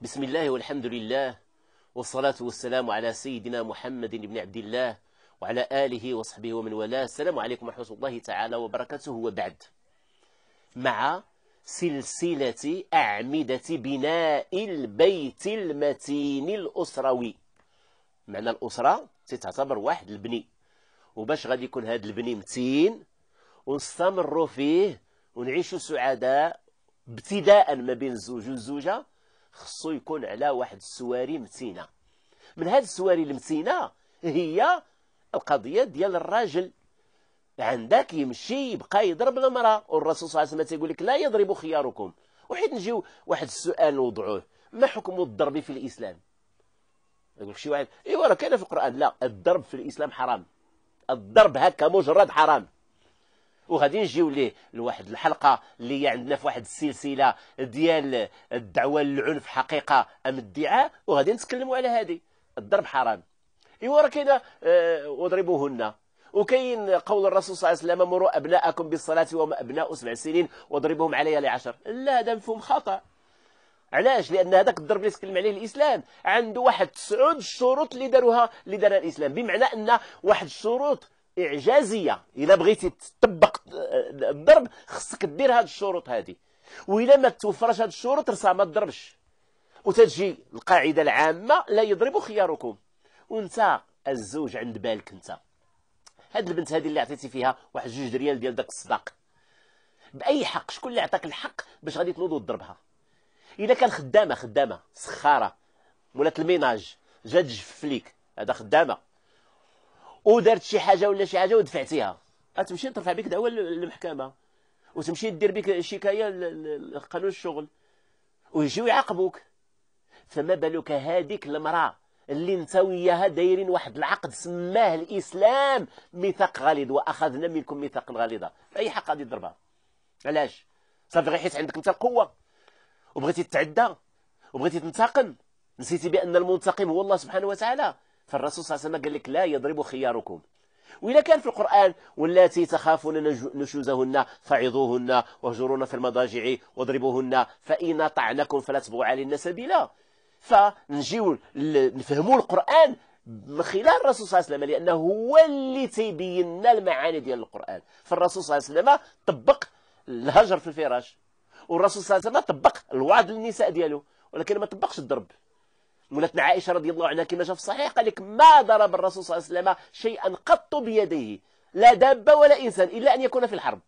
بسم الله والحمد لله والصلاة والسلام على سيدنا محمد بن عبد الله وعلى آله وصحبه ومن والاه السلام عليكم ورحمة الله تعالى وبركاته وبعد مع سلسلة أعمدة بناء البيت المتين الأسروي معنى الأسرة تعتبر واحد البني وباش غادي يكون هذا البني متين ونستمر فيه ونعيش سعداء ابتداء ما بين الزوج والزوجة خصو يكون على واحد السواري متينه من هاد السواري المتينه هي القضيه ديال الراجل عندك يمشي يبقى يضرب المراه والرسول صلى الله عليه وسلم تيقول لك لا يضرب خياركم وحيت نجيو واحد السؤال نوضعوه ما حكم الضرب في الاسلام يقول شي واحد ايوا راه كاين في القران لا الضرب في الاسلام حرام الضرب هكا مجرد حرام وغادي نجيو ليه لواحد الحلقه اللي هي عندنا في واحد السلسله ديال الدعوه للعنف حقيقه ام ادعاء وغادي نتكلموا على هذه الضرب حرام ايوا راه كاينه آه، واضربوهن وكاين قول الرسول صلى الله عليه وسلم مروا ابناءكم بالصلاه وهم ابناء سبع سنين واضربوهم عليها لعشر لا هذا مفهوم خطا علاش لان هذاك الضرب اللي تكلم عليه الاسلام عنده واحد تسعود الشروط اللي داروها اللي دارها الاسلام بمعنى ان واحد الشروط اعجازيه الا بغيتي تطبق آه، الضرب خصك دير هاد الشروط هذه والا ما توفرش هاد الشروط رسا ما تضربش وتجي القاعده العامه لا يضرب خياركم وانت الزوج عند بالك انت هاد البنت هذه اللي عطيتي فيها واحد جوج ريال ديال داك الصداق باي حق شكون اللي عطاك الحق باش غادي تنوض وتضربها الا كان خدامه خدامه سخاره ولات الميناج جات جف هذا خدامه ودرت شي حاجه ولا شي حاجه ودفعتيها غتمشي ترفع بك دعوه للمحكمه وتمشي دير بك شكايه لقانون الشغل ويجيو يعاقبوك فما بالك هذيك المراه اللي انت وياها دايرين واحد العقد سماه الاسلام ميثاق غليظ واخذنا منكم ميثاقا غليظا اي حق غادي تضربها علاش صافي غير حيت عندك انت القوه وبغيتي تتعدى وبغيتي تنتقم نسيتي بان المنتقم هو الله سبحانه وتعالى فالرسول صلى الله عليه وسلم قال لك لا يضرب خياركم وإلا كان في القرآن واللاتي تخافون نشوزهن فعظوهن وهجرون في المضاجع واضربوهن فإن طعنكم فلا تبغوا علينا سبيلا فنجيو نفهموا القرآن من خلال الرسول صلى الله عليه وسلم لأنه هو اللي تيبين المعاني ديال القرآن فالرسول صلى الله عليه وسلم طبق الهجر في الفراش والرسول صلى الله عليه وسلم طبق الوعد للنساء ديالو ولكن ما طبقش الضرب مولاتنا عائشة رضي الله عنها كما شاف في الصحيح قال لك ما ضرب الرسول صلى الله عليه وسلم شيئا قط بيديه لا دابة ولا إنسان إلا أن يكون في الحرب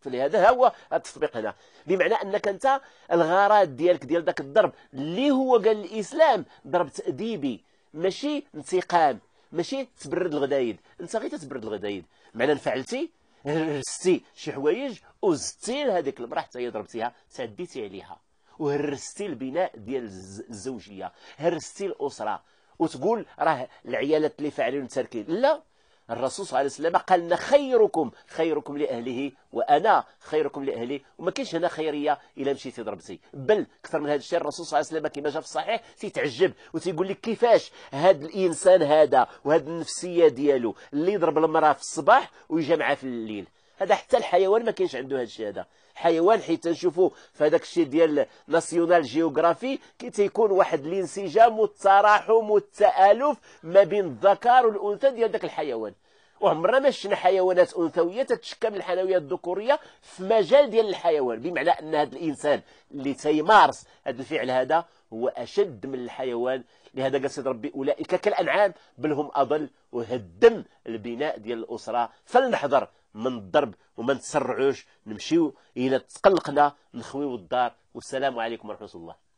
فلهذا هو التطبيق هنا بمعنى انك انت الغرض ديالك ديال ذاك الضرب اللي هو قال الاسلام ضرب تاديبي ماشي انتقام ماشي تبرد الغدايد انت غير تبرد الغدايد معنى فعلتي هرستي شي حوايج وزدتي لهذيك المراه حتى هي ضربتيها تعديتي عليها وهرستي البناء ديال الزوجيه هرستي الاسره وتقول راه العيالات اللي فاعلين تركي لا الرسول صلى الله عليه وسلم قال لنا خيركم خيركم لاهله وانا خيركم لاهلي وما كاينش هنا خيريه الا مشيتي ضربتي بل اكثر من هذا الشيء الرسول صلى الله عليه وسلم كما جاء في الصحيح تيتعجب وتيقول لك كيفاش هذا الانسان هذا وهذه النفسيه ديالو اللي يضرب المراه في الصباح ويجمعها في الليل هذا حتى الحيوان ما كاينش عنده هذا الشيء هذا حيوان حيت تنشوفوا في هذاك الشيء ديال ناسيونال جيوغرافي كي تيكون واحد الانسجام والتراحم والتالف ما بين الذكر والانثى ديال ذاك الحيوان وعمرنا ما شفنا حيوانات انثويه تتشكى من الحيوانات الذكوريه في مجال ديال الحيوان بمعنى ان هذا الانسان اللي تيمارس هذا الفعل هذا هو اشد من الحيوان لهذا قال سيد ربي اولئك كالانعام بل هم اضل وهدم البناء ديال الاسره فلنحذر ما نضرب وما نتسرعوش نمشيو الى تقلقنا نخويو الدار والسلام عليكم ورحمه الله